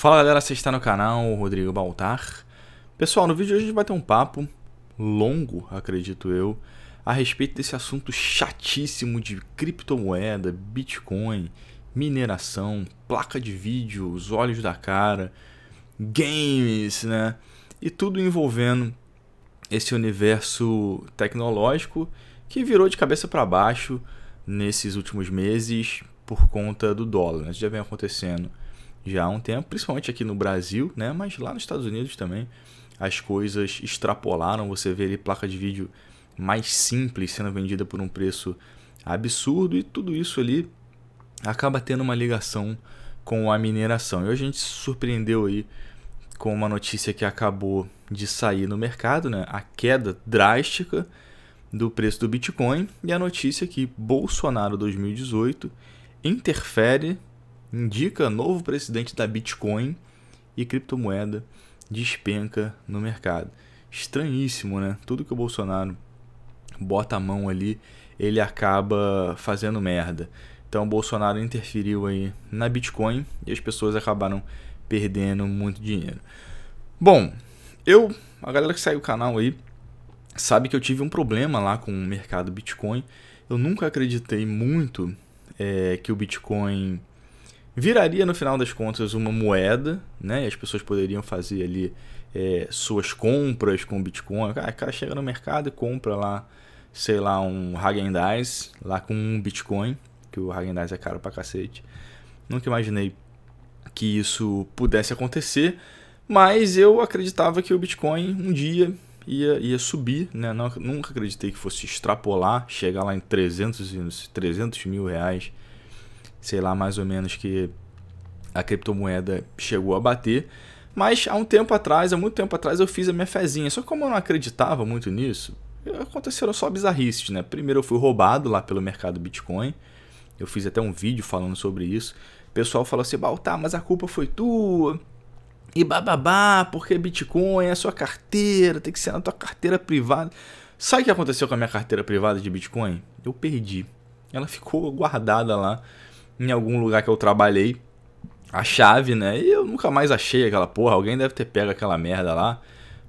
Fala galera, você está no canal Rodrigo Baltar. Pessoal, no vídeo de hoje a gente vai ter um papo longo, acredito eu, a respeito desse assunto chatíssimo de criptomoeda, Bitcoin, mineração, placa de vídeo, os olhos da cara, games, né? E tudo envolvendo esse universo tecnológico que virou de cabeça para baixo nesses últimos meses por conta do dólar. Né? Isso já vem acontecendo já há um tempo, principalmente aqui no Brasil, né? Mas lá nos Estados Unidos também as coisas extrapolaram. Você vê ali placa de vídeo mais simples sendo vendida por um preço absurdo e tudo isso ali acaba tendo uma ligação com a mineração. E a gente se surpreendeu aí com uma notícia que acabou de sair no mercado, né? A queda drástica do preço do Bitcoin e a notícia é que Bolsonaro 2018 interfere indica novo presidente da Bitcoin e criptomoeda despenca no mercado. Estranhíssimo, né? Tudo que o Bolsonaro bota a mão ali, ele acaba fazendo merda. Então o Bolsonaro interferiu aí na Bitcoin e as pessoas acabaram perdendo muito dinheiro. Bom, eu, a galera que segue o canal aí, sabe que eu tive um problema lá com o mercado Bitcoin. Eu nunca acreditei muito é, que o Bitcoin viraria no final das contas uma moeda, né? E as pessoas poderiam fazer ali é, suas compras com Bitcoin. Ah, o cara chega no mercado e compra lá, sei lá, um Hagen Dazs lá com um Bitcoin, que o Hagen Dazs é caro pra cacete. Nunca imaginei que isso pudesse acontecer, mas eu acreditava que o Bitcoin um dia ia, ia subir, né? Não, nunca acreditei que fosse extrapolar, chegar lá em 300, 300 mil reais sei lá, mais ou menos que a criptomoeda chegou a bater. Mas há um tempo atrás, há muito tempo atrás, eu fiz a minha fezinha. Só que como eu não acreditava muito nisso, aconteceram só bizarrices, né? Primeiro eu fui roubado lá pelo mercado Bitcoin. Eu fiz até um vídeo falando sobre isso. O pessoal falou assim, tá, mas a culpa foi tua. E bababá, porque Bitcoin é a sua carteira, tem que ser na tua carteira privada. Sabe o que aconteceu com a minha carteira privada de Bitcoin? Eu perdi. Ela ficou guardada lá em algum lugar que eu trabalhei a chave, né? E eu nunca mais achei aquela porra. Alguém deve ter pego aquela merda lá.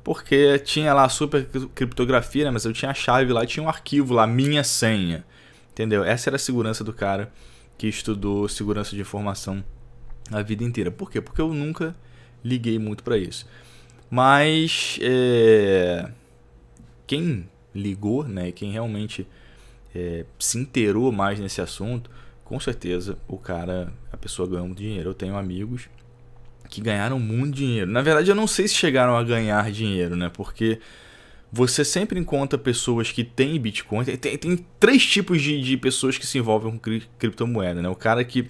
Porque tinha lá super criptografia, né? Mas eu tinha a chave lá e tinha um arquivo lá, minha senha. Entendeu? Essa era a segurança do cara que estudou segurança de informação a vida inteira. Por quê? Porque eu nunca liguei muito para isso. Mas é... quem ligou, né? Quem realmente é, se inteirou mais nesse assunto com certeza o cara, a pessoa ganhou muito dinheiro. Eu tenho amigos que ganharam muito dinheiro. Na verdade, eu não sei se chegaram a ganhar dinheiro, né? Porque você sempre encontra pessoas que têm Bitcoin. Tem, tem três tipos de, de, pessoas que se envolvem com cri criptomoeda, né? O cara que,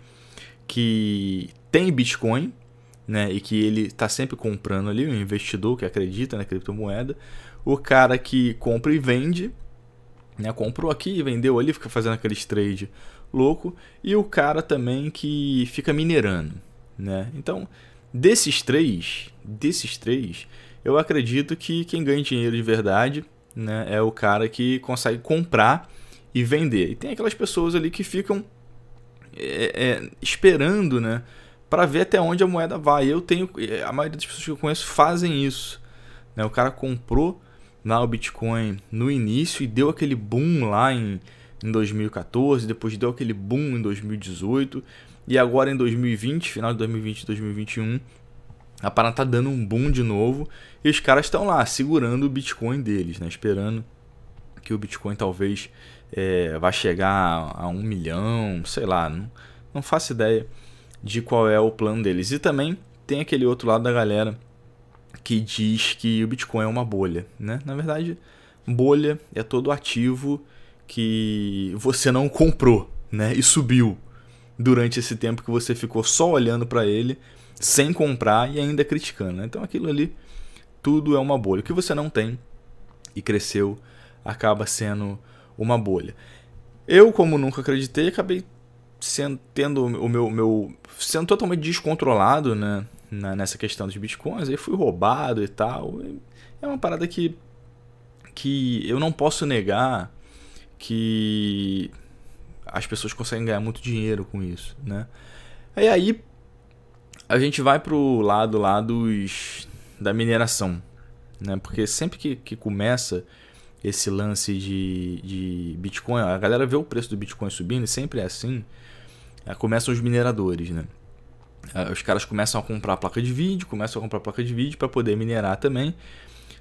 que tem Bitcoin, né? E que ele está sempre comprando ali, o investidor que acredita na criptomoeda. O cara que compra e vende, né? Comprou aqui, vendeu ali, fica fazendo aqueles trade louco, e o cara também que fica minerando, né? Então, desses três, desses três, eu acredito que quem ganha dinheiro de verdade, né, é o cara que consegue comprar e vender. E tem aquelas pessoas ali que ficam é, é, esperando, né, para ver até onde a moeda vai. Eu tenho, é, a maioria das pessoas que eu conheço fazem isso. Né? O cara comprou na o Bitcoin no início e deu aquele boom lá em em 2014, depois deu aquele boom em 2018 e agora em 2020, final de 2020 e 2021, a parada tá dando um boom de novo e os caras estão lá segurando o Bitcoin deles, né? Esperando que o Bitcoin talvez é, vá chegar a um milhão, sei lá, não, não faço ideia de qual é o plano deles. E também tem aquele outro lado da galera que diz que o Bitcoin é uma bolha, né? Na verdade, bolha é todo ativo que você não comprou, né? E subiu durante esse tempo que você ficou só olhando para ele, sem comprar e ainda criticando. Né? Então aquilo ali tudo é uma bolha. O que você não tem e cresceu acaba sendo uma bolha. Eu, como nunca acreditei, acabei sendo, tendo o meu, meu sendo totalmente descontrolado né, na, nessa questão dos bitcoins, aí fui roubado e tal. É uma parada que, que eu não posso negar que as pessoas conseguem ganhar muito dinheiro com isso, né? E aí a gente vai pro lado lá dos da mineração, né? Porque sempre que, que começa esse lance de, de Bitcoin, a galera vê o preço do Bitcoin subindo, e sempre é assim, eh, começam os mineradores, né? Eh, os caras começam a comprar placa de vídeo, começam a comprar placa de vídeo para poder minerar também.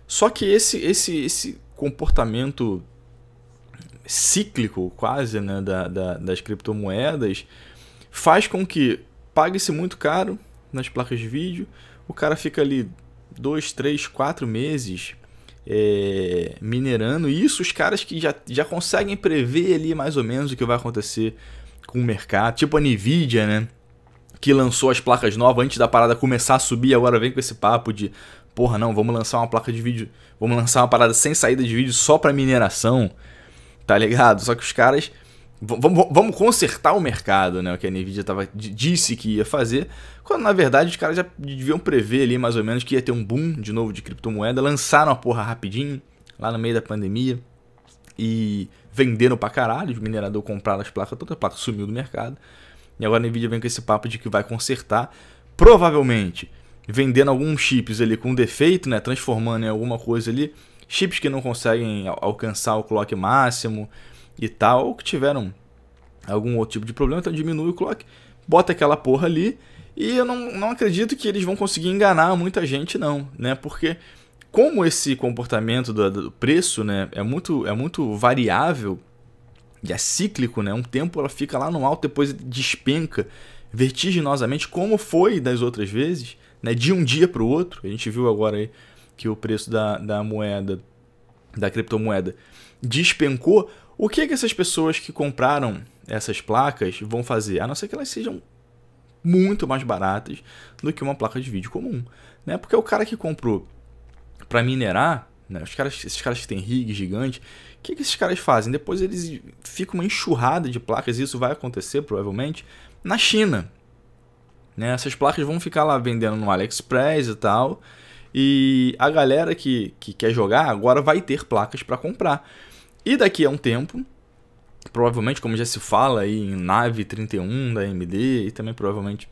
Só que esse, esse, esse comportamento cíclico quase né, da, da, das criptomoedas faz com que pague-se muito caro nas placas de vídeo, o cara fica ali dois, três, quatro meses é, minerando, e isso os caras que já, já conseguem prever ali mais ou menos o que vai acontecer com o mercado, tipo a Nvidia, né? Que lançou as placas novas antes da parada começar a subir, agora vem com esse papo de porra, não, vamos lançar uma placa de vídeo, vamos lançar uma parada sem saída de vídeo só para mineração tá ligado? Só que os caras. Vamos, consertar o mercado, né? O que a Nvidia tava, disse que ia fazer, quando na verdade os caras já deviam prever ali mais ou menos que ia ter um boom de novo de criptomoeda, lançaram a porra rapidinho, lá no meio da pandemia, e venderam pra caralho, os mineradores compraram as placas, toda a placa sumiu do mercado, e agora a Nvidia vem com esse papo de que vai consertar, provavelmente vendendo alguns chips ali com defeito, né? Transformando em alguma coisa ali, chips que não conseguem alcançar o clock máximo e tal, ou que tiveram algum outro tipo de problema, então diminui o clock, bota aquela porra ali, e eu não, não acredito que eles vão conseguir enganar muita gente não, né? Porque como esse comportamento do, do preço, né, é muito é muito variável e é cíclico, né? Um tempo ela fica lá no alto, depois despenca vertiginosamente, como foi das outras vezes, né? De um dia para o outro. A gente viu agora aí que o preço da, da moeda, da criptomoeda, despencou, o que, é que essas pessoas que compraram essas placas vão fazer? A não ser que elas sejam muito mais baratas do que uma placa de vídeo comum. Né? Porque o cara que comprou para minerar, né? Os caras, esses caras que têm rig gigante, o que, é que esses caras fazem? Depois eles ficam uma enxurrada de placas, e isso vai acontecer provavelmente na China. Né? Essas placas vão ficar lá vendendo no AliExpress e tal. E a galera que, que quer jogar agora vai ter placas para comprar. E daqui a um tempo, provavelmente, como já se fala aí em Nave 31 da AMD e também provavelmente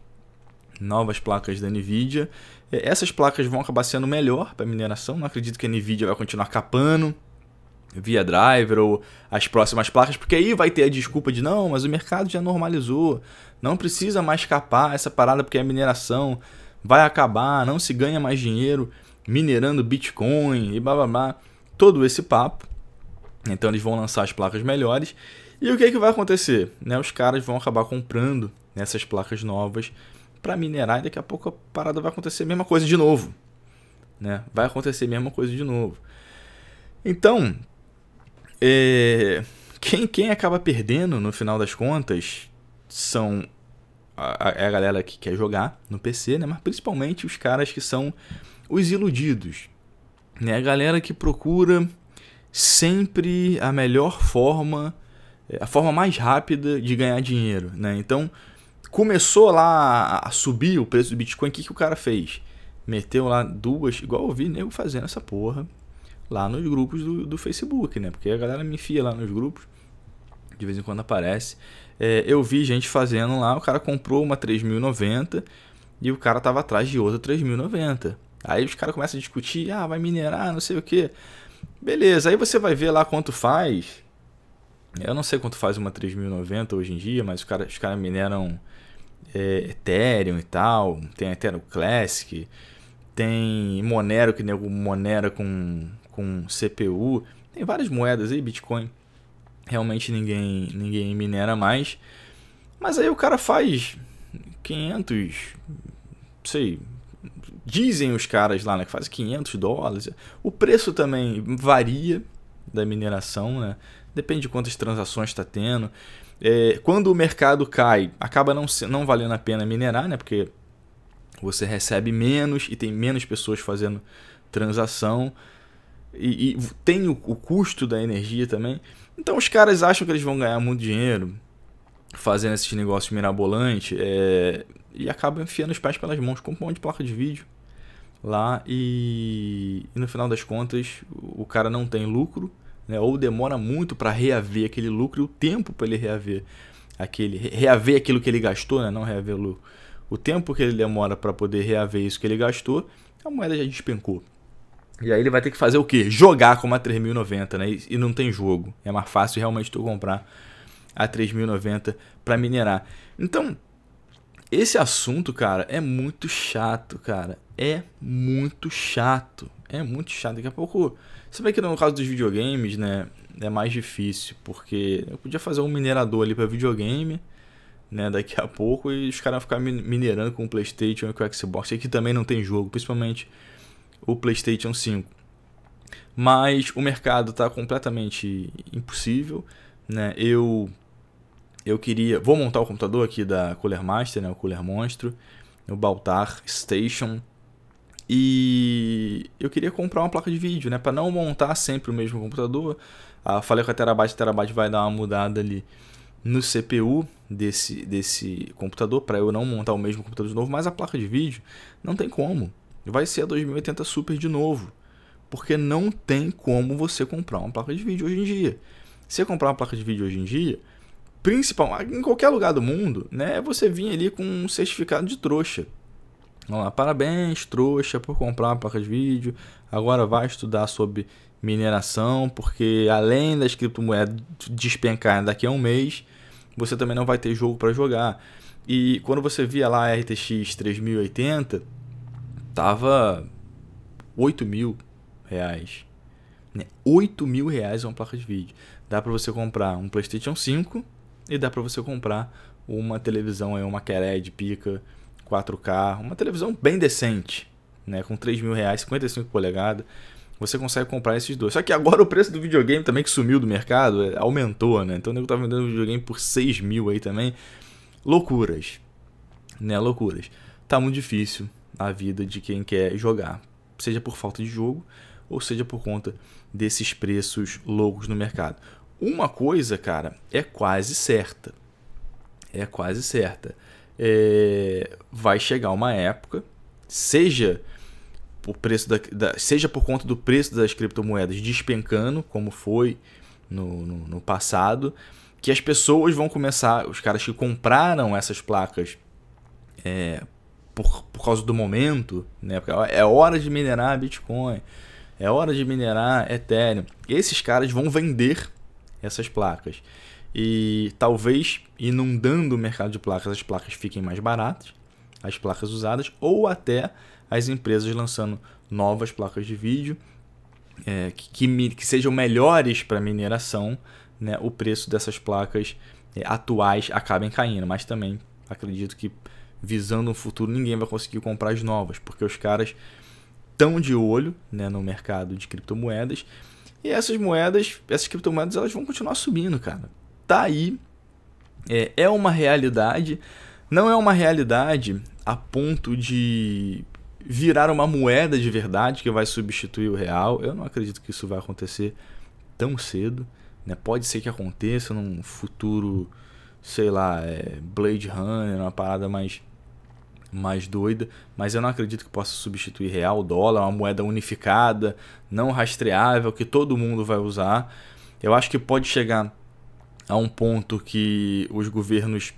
novas placas da Nvidia, é, essas placas vão acabar sendo melhor para mineração. Não acredito que a Nvidia vai continuar capando via driver ou as próximas placas, porque aí vai ter a desculpa de não, mas o mercado já normalizou, não precisa mais capar essa parada porque é mineração vai acabar, não se ganha mais dinheiro minerando Bitcoin e blá blá blá. Todo esse papo. Então eles vão lançar as placas melhores. E o que, é que vai acontecer? Né, os caras vão acabar comprando né, essas placas novas para minerar e daqui a pouco a parada vai acontecer a mesma coisa de novo. Né? Vai acontecer a mesma coisa de novo. Então, é... quem, quem acaba perdendo no final das contas são é a galera que quer jogar no PC, né? Mas principalmente os caras que são os iludidos, né? A galera que procura sempre a melhor forma, é, a forma mais rápida de ganhar dinheiro, né? Então, começou lá a subir o preço do Bitcoin, o que, que o cara fez? Meteu lá duas, igual eu vi nego fazendo essa porra lá nos grupos do, do Facebook, né? Porque a galera me enfia lá nos grupos de vez em quando aparece. É, eu vi gente fazendo lá, o cara comprou uma 3090 e o cara tava atrás de outra 3090. Aí os caras começam a discutir, ah, vai minerar, não sei o que. Beleza, aí você vai ver lá quanto faz. Eu não sei quanto faz uma 3090 hoje em dia, mas os caras os cara mineram é, Ethereum e tal, tem Ethereum Classic, tem Monero, que nego Monero com, com CPU, tem várias moedas aí, Bitcoin realmente ninguém, ninguém minera mais. Mas aí o cara faz 500, sei, dizem os caras lá, né, que faz 500 dólares. O preço também varia da mineração, né? Depende de quantas transações está tendo. É, quando o mercado cai, acaba não, não valendo a pena minerar, né? Porque você recebe menos e tem menos pessoas fazendo transação. E, e tem o, o custo da energia também. Então os caras acham que eles vão ganhar muito dinheiro fazendo esses negócios mirabolantes é, e acabam enfiando os pés pelas mãos, comprando um monte de placa de vídeo lá e, e, no final das contas o cara não tem lucro, né, ou demora muito para reaver aquele lucro e o tempo para ele reaver aquele reaver aquilo que ele gastou, né, não reaver o lucro. O tempo que ele demora para poder reaver isso que ele gastou, a moeda já despencou. E aí ele vai ter que fazer o quê? Jogar com uma 3090, né? E, não tem jogo. É mais fácil realmente tu comprar a 3090 para minerar. Então, esse assunto, cara, é muito chato, cara. É muito chato. É muito chato. Daqui a pouco. você vê que no caso dos videogames, né? É mais difícil, porque eu podia fazer um minerador ali para videogame, né? Daqui a pouco, e os caras ficar minerando com o PlayStation e com o Xbox. Aqui também não tem jogo, principalmente o PlayStation 5. Mas o mercado está completamente impossível, né? Eu eu queria, vou montar o computador aqui da Cooler Master, né, o Cooler Monstro, o Baltar Station e eu queria comprar uma placa de vídeo, né, para não montar sempre o mesmo computador. Ah, falei com a Terabyte, a Terabyte vai dar uma mudada ali no CPU desse, desse computador para eu não montar o mesmo computador de novo, mas a placa de vídeo não tem como vai ser a 2080 Super de novo. Porque não tem como você comprar uma placa de vídeo hoje em dia. Se você comprar uma placa de vídeo hoje em dia, principal, em qualquer lugar do mundo, né, é você vinha ali com um certificado de trouxa. Vamos lá, parabéns, trouxa, por comprar uma placa de vídeo. Agora vai estudar sobre mineração, porque além das criptomoedas despencar daqui a um mês, você também não vai ter jogo para jogar. E quando você via lá a RTX 3080, tava 8 mil reais. 8 né? mil reais é uma placa de vídeo. Dá para você comprar um PlayStation 5 e dá para você comprar uma televisão, aí, uma QLED pica, 4K, uma televisão bem decente, né? com 3 mil reais, 55 polegadas. Você consegue comprar esses dois. Só que agora o preço do videogame também, que sumiu do mercado, é, aumentou, né? Então o nego tá vendendo videogame por 6 mil aí também. Loucuras. Né? Loucuras. Tá muito difícil a vida de quem quer jogar, seja por falta de jogo ou seja por conta desses preços loucos no mercado. Uma coisa, cara, é quase certa. É quase certa. É... vai chegar uma época, seja por, preço da, da, seja por conta do preço das criptomoedas despencando, como foi no, no, no passado, que as pessoas vão começar, os caras que compraram essas placas é, por, por causa do momento, né? Porque é hora de minerar Bitcoin, é hora de minerar Ethereum. esses caras vão vender essas placas. E talvez inundando o mercado de placas, as placas fiquem mais baratas, as placas usadas, ou até as empresas lançando novas placas de vídeo é, que, que, que, sejam melhores para mineração, né, o preço dessas placas é, atuais acabem caindo. Mas também acredito que visando um futuro, ninguém vai conseguir comprar as novas, porque os caras estão de olho né, no mercado de criptomoedas. E essas moedas, essas criptomoedas, elas vão continuar subindo, cara. Tá aí, é, é uma realidade. Não é uma realidade a ponto de virar uma moeda de verdade que vai substituir o real. Eu não acredito que isso vai acontecer tão cedo. Né? Pode ser que aconteça num futuro, sei lá, é Blade Runner, uma parada mais mais doida, mas eu não acredito que possa substituir real, dólar, uma moeda unificada, não rastreável, que todo mundo vai usar. Eu acho que pode chegar a um ponto que os governos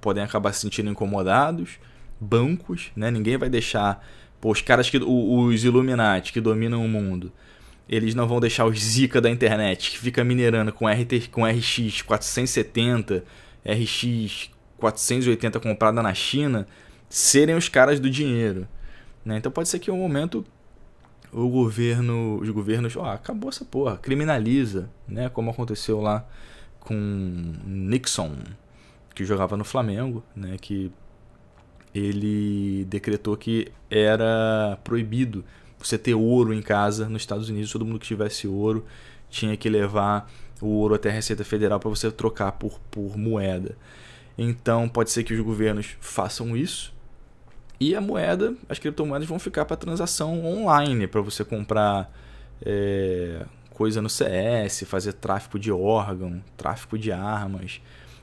podem acabar se sentindo incomodados, bancos, né? Ninguém vai deixar pô, os caras que os Illuminati que dominam o mundo. Eles não vão deixar os zica da internet que fica minerando com RT com RX 470, RX 480 comprada na China, serem os caras do dinheiro. Né? Então pode ser que em um momento o governo, os governos, oh, acabou essa porra, criminaliza, né? Como aconteceu lá com Nixon, que jogava no Flamengo, né? Que ele decretou que era proibido você ter ouro em casa nos Estados Unidos, todo mundo que tivesse ouro tinha que levar o ouro até a Receita Federal para você trocar por, por moeda. Então pode ser que os governos façam isso, e a moeda, as criptomoedas vão ficar para transação online, para você comprar é, coisa no CS, fazer tráfico de órgão, tráfico de armas,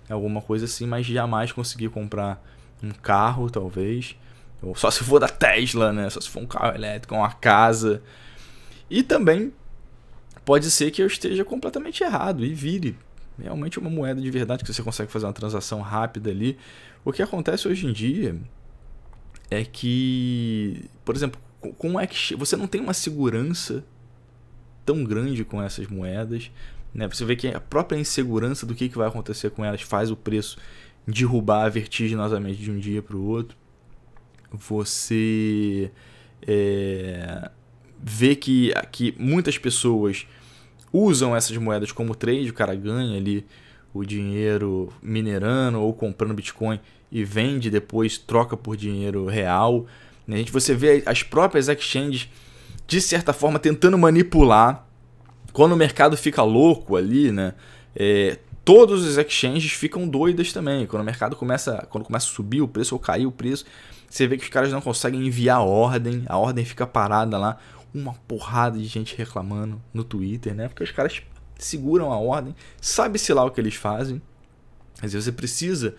alguma coisa assim, mas jamais conseguir comprar um carro, talvez. Ou só se for da Tesla, né? Só se for um carro elétrico, uma casa. E também pode ser que eu esteja completamente errado e vire realmente uma moeda de verdade que você consegue fazer uma transação rápida ali. O que acontece hoje em dia é que, por exemplo, com o exchange, você não tem uma segurança tão grande com essas moedas. Né? Você vê que a própria insegurança do que, que vai acontecer com elas faz o preço derrubar vertiginosamente de um dia para o outro. Você é, vê que, que muitas pessoas usam essas moedas como trade, o cara ganha ali o dinheiro minerando ou comprando Bitcoin e vende depois, troca por dinheiro real. Né? A gente, você vê as próprias exchanges, de certa forma, tentando manipular. Quando o mercado fica louco ali, né? É, todos os exchanges ficam doidas também. Quando o mercado começa, quando começa a subir o preço ou cair o preço, você vê que os caras não conseguem enviar ordem, a ordem fica parada lá. Uma porrada de gente reclamando no Twitter, né? Porque os caras seguram a ordem, sabe-se lá o que eles fazem. Às vezes você precisa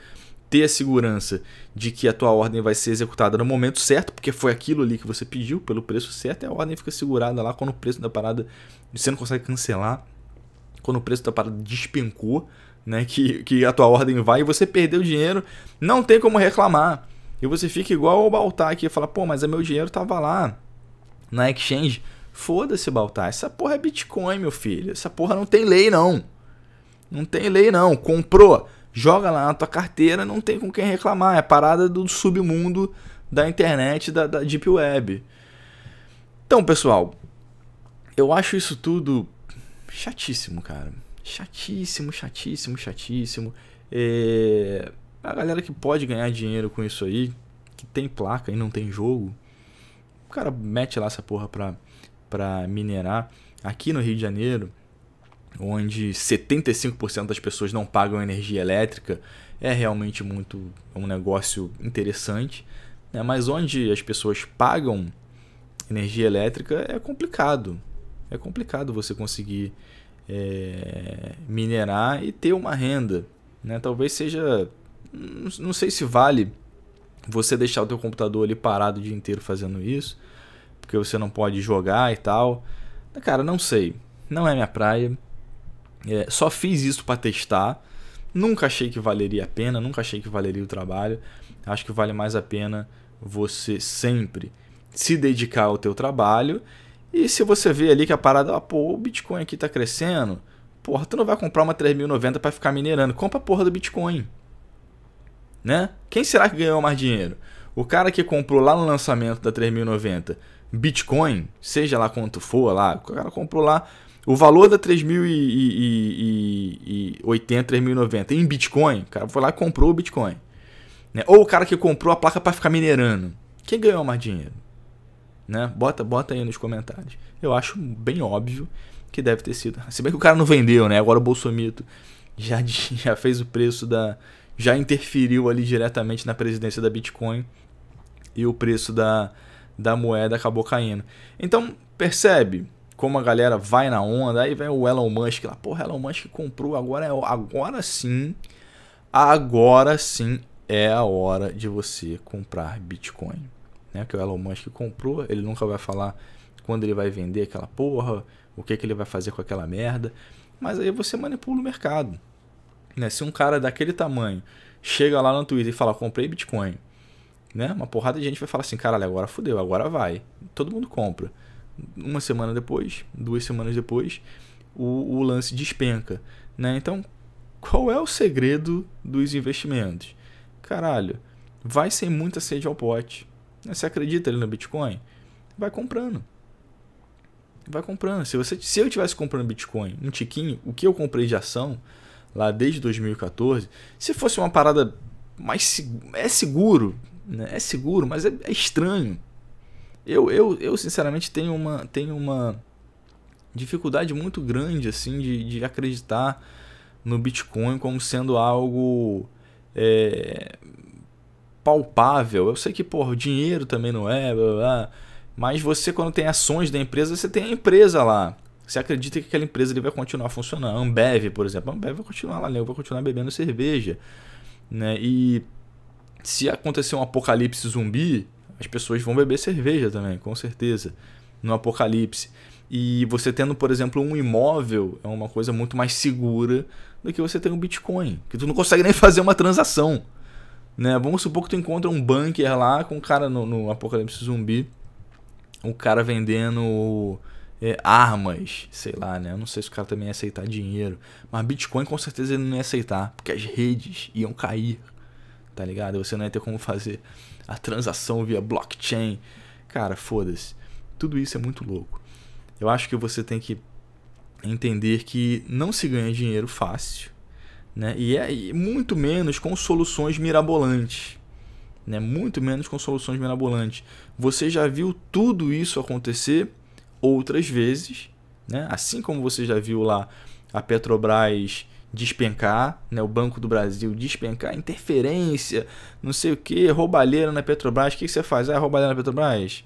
ter a segurança de que a tua ordem vai ser executada no momento certo, porque foi aquilo ali que você pediu, pelo preço certo, e a ordem fica segurada lá quando o preço da parada você não consegue cancelar, quando o preço da parada despencou, né, que, que a tua ordem vai e você perdeu o dinheiro, não tem como reclamar. E você fica igual ao Baltar aqui, e fala, pô, mas é meu dinheiro tava lá na exchange. Foda-se, Baltar, essa porra é Bitcoin, meu filho. Essa porra não tem lei, não. Não tem lei, não. Comprou joga lá na tua carteira, não tem com quem reclamar. É parada do submundo da internet, da, da Deep Web. Então, pessoal, eu acho isso tudo chatíssimo, cara. Chatíssimo, chatíssimo, chatíssimo. É... A galera que pode ganhar dinheiro com isso aí, que tem placa e não tem jogo, o cara mete lá essa porra pra, pra minerar. Aqui no Rio de Janeiro, onde 75% das pessoas não pagam energia elétrica, é realmente muito é um negócio interessante, né? mas onde as pessoas pagam energia elétrica é complicado. É complicado você conseguir é, minerar e ter uma renda. Né? Talvez seja. Não sei se vale você deixar o teu computador ali parado o dia inteiro fazendo isso, porque você não pode jogar e tal. Cara, não sei. Não é minha praia é, só fiz isso para testar. Nunca achei que valeria a pena, nunca achei que valeria o trabalho. Acho que vale mais a pena você sempre se dedicar ao teu trabalho. E se você vê ali que a parada, ah, pô, o Bitcoin aqui está crescendo, porra, tu não vai comprar uma 3090 para ficar minerando. Compra a porra do Bitcoin. Né? Quem será que ganhou mais dinheiro? O cara que comprou lá no lançamento da 3090 Bitcoin, seja lá quanto for lá, o cara comprou lá o valor da 3.080, 3.090 em Bitcoin, o cara foi lá e comprou o Bitcoin. Né? Ou o cara que comprou a placa para ficar minerando. Quem ganhou mais dinheiro? Né? Bota, bota aí nos comentários. Eu acho bem óbvio que deve ter sido. Se bem que o cara não vendeu, né? Agora o Bolsomito já, já fez o preço da. Já interferiu ali diretamente na presidência da Bitcoin e o preço da, da moeda acabou caindo. Então, percebe? como a galera vai na onda, aí vem o Elon Musk lá, porra, Elon Musk comprou, agora é agora sim, agora sim é a hora de você comprar Bitcoin, né? Que o Elon Musk comprou, ele nunca vai falar quando ele vai vender aquela porra, o que que ele vai fazer com aquela merda, mas aí você manipula o mercado, né? Se um cara daquele tamanho chega lá no Twitter e fala, comprei Bitcoin, né? Uma porrada de gente vai falar assim, caralho, agora fudeu, agora vai, todo mundo compra uma semana depois, duas semanas depois, o, o lance despenca. Né? Então, qual é o segredo dos investimentos? Caralho, vai sem muita sede ao pote. Você acredita ali no Bitcoin? Vai comprando. Vai comprando. Se, você, se eu tivesse comprando Bitcoin, um tiquinho, o que eu comprei de ação lá desde 2014, se fosse uma parada mais. É seguro, né? é seguro, mas é, é estranho. Eu, eu, eu sinceramente tenho uma, tenho uma dificuldade muito grande assim de, de acreditar no Bitcoin como sendo algo é, palpável. Eu sei que por dinheiro também não é, blá, blá, mas você quando tem ações da empresa, você tem a empresa lá. Você acredita que aquela empresa ele vai continuar funcionando? Ambev, por exemplo, Ambev vai continuar lá, né? vai continuar bebendo cerveja, né? E se acontecer um apocalipse zumbi, as pessoas vão beber cerveja também, com certeza, no apocalipse. E você tendo, por exemplo, um imóvel é uma coisa muito mais segura do que você ter um Bitcoin, que tu não consegue nem fazer uma transação. Né? Vamos supor que tu encontra um bunker lá com um cara no, no apocalipse zumbi, um cara vendendo é, armas, sei lá, né? Eu não sei se o cara também ia aceitar dinheiro, mas Bitcoin com certeza ele não ia aceitar, porque as redes iam cair tá ligado? Você não ia ter como fazer a transação via blockchain. Cara, foda-se. Tudo isso é muito louco. Eu acho que você tem que entender que não se ganha dinheiro fácil, né? E, é, e muito menos com soluções mirabolantes. Né? Muito menos com soluções mirabolantes. Você já viu tudo isso acontecer outras vezes, né? Assim como você já viu lá a Petrobras despencar, né? o Banco do Brasil despencar, interferência, não sei o que, roubalheira na Petrobras, o que, que você faz? Ah, é roubalheira na Petrobras?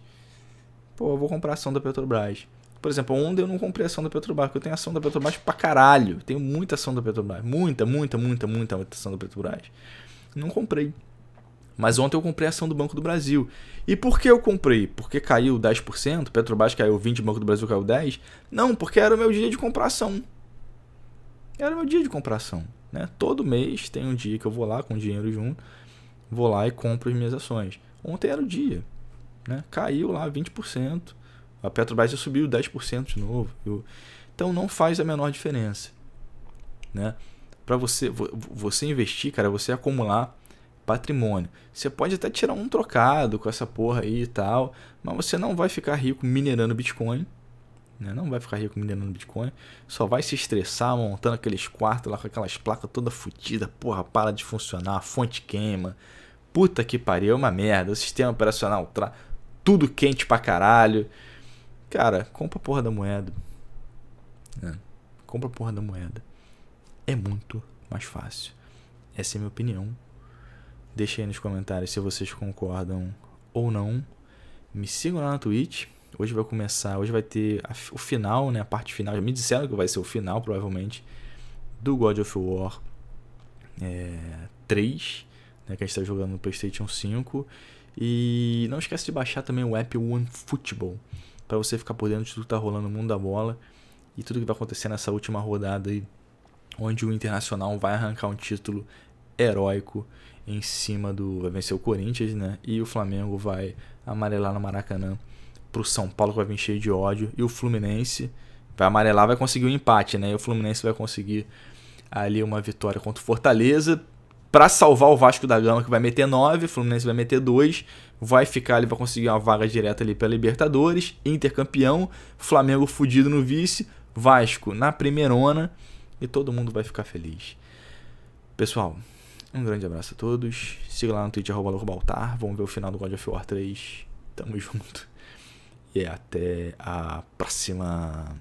Pô, eu vou comprar ação da Petrobras. Por exemplo, ontem eu não comprei ação da Petrobras, porque eu tenho ação da Petrobras pra caralho. Tenho muita ação da Petrobras. Muita, muita, muita, muita, muita ação da Petrobras. Não comprei. Mas ontem eu comprei ação do Banco do Brasil. E por que eu comprei? Porque caiu 10%, Petrobras caiu 20%, Banco do Brasil caiu 10%? Não, porque era o meu dia de comprar ação. Era meu dia de compração. Né? Todo mês tem um dia que eu vou lá com dinheiro junto, vou lá e compro as minhas ações. Ontem era o dia. Né? Caiu lá 20%. A Petrobras já subiu 10% de novo. Eu... Então não faz a menor diferença. Né? Para você, você investir, cara, é você acumular patrimônio. Você pode até tirar um trocado com essa porra aí e tal, mas você não vai ficar rico minerando Bitcoin, né? Não vai ficar rico minerando Bitcoin, só vai se estressar montando aqueles quartos lá com aquelas placas toda fodidas. porra, para de funcionar, a fonte queima. Puta que pariu, é uma merda, o sistema operacional tra... tudo quente pra caralho. Cara, compra a porra da moeda. É. Compra a porra da moeda. É muito mais fácil. Essa é a minha opinião. Deixa aí nos comentários se vocês concordam ou não. Me sigam lá na Twitch, Hoje vai começar, hoje vai ter a, o final, né? A parte final. Já me disseram que vai ser o final, provavelmente, do God of War é, 3, né? Que a gente está jogando no PlayStation 5. E não esquece de baixar também o app OneFootball para você ficar por dentro de tudo que tá rolando no mundo da bola e tudo que vai acontecer nessa última rodada aí, onde o Internacional vai arrancar um título heróico em cima do. Vai vencer o Corinthians, né? E o Flamengo vai amarelar no Maracanã pro São Paulo que vai vir cheio de ódio. E o Fluminense vai amarelar, vai conseguir um empate, né? E o Fluminense vai conseguir ali uma vitória contra o Fortaleza. Para salvar o Vasco da Gama, que vai meter 9, o Fluminense vai meter 2, vai ficar ali para conseguir uma vaga direta ali pela Libertadores, Inter campeão, Flamengo fudido no vice, Vasco na primeirona e todo mundo vai ficar feliz. Pessoal, um grande abraço a todos. Siga lá no Twitch, arroba Vamos ver o final do God of War 3. Tamo junto e até a próxima.